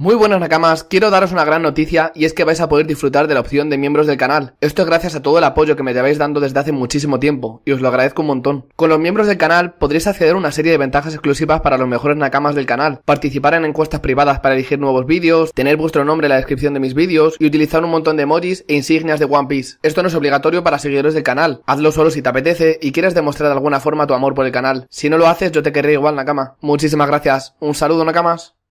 Muy buenas Nakamas, quiero daros una gran noticia y es que vais a poder disfrutar de la opción de miembros del canal. Esto es gracias a todo el apoyo que me lleváis dando desde hace muchísimo tiempo y os lo agradezco un montón. Con los miembros del canal podréis acceder a una serie de ventajas exclusivas para los mejores Nakamas del canal, participar en encuestas privadas para elegir nuevos vídeos, tener vuestro nombre en la descripción de mis vídeos y utilizar un montón de emojis e insignias de One Piece. Esto no es obligatorio para seguidores del canal, hazlo solo si te apetece y quieres demostrar de alguna forma tu amor por el canal. Si no lo haces yo te querré igual Nakama. Muchísimas gracias, un saludo Nakamas.